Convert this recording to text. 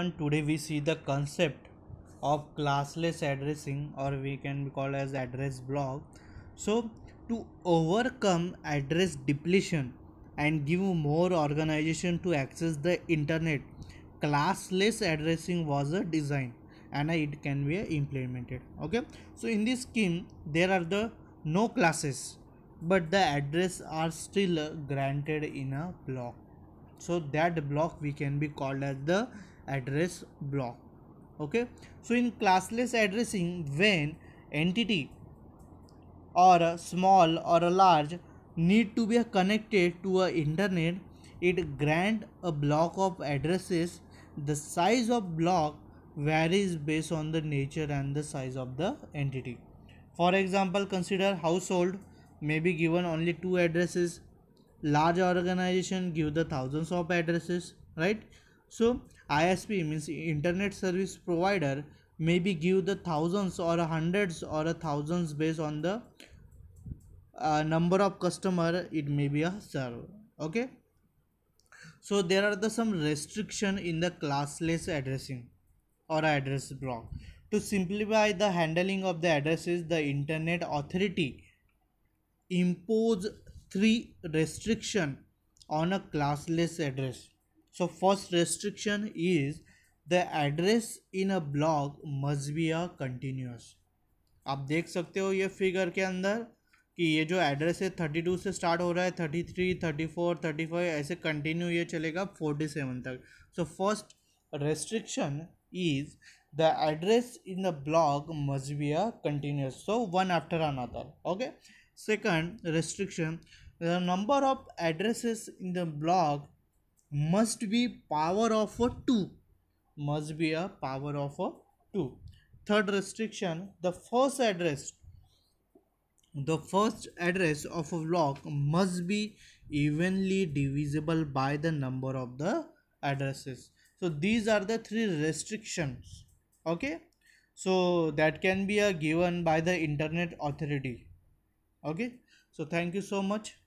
1 today we see the concept of classless addressing or we can call as address block so to overcome address depletion and give more organization to access the internet classless addressing was a design and it can be implemented okay so in this scheme there are the no classes but the address are still granted in a block so that block we can be called as the address block okay so in classless addressing when entity or a small or a large need to be connected to a internet it grant a block of addresses the size of block varies based on the nature and the size of the entity for example consider household may be given only two addresses large organization give the thousands of addresses right so isp means internet service provider maybe give the thousands or hundreds or thousands based on the uh, number of customer it may be a server. okay so there are the some restriction in the classless addressing or address block to simplify the handling of the addresses the internet authority impose three restriction on a classless address so first restriction is the address in a block must be a continuous आप देख सकते हो ये figure के अंदर कि ये जो एड्रेस है थर्टी टू से स्टार्ट हो रहा है thirty three thirty four thirty five ऐसे कंटिन्यू ये चलेगा फोर्टी सेवन तक so first restriction is the address in the block must be a continuous so one after another okay second restriction the number of addresses in the block must be power of a 2 must be a power of a 2 third restriction the first address the first address of a block must be evenly divisible by the number of the addresses so these are the three restrictions okay so that can be a given by the internet authority okay so thank you so much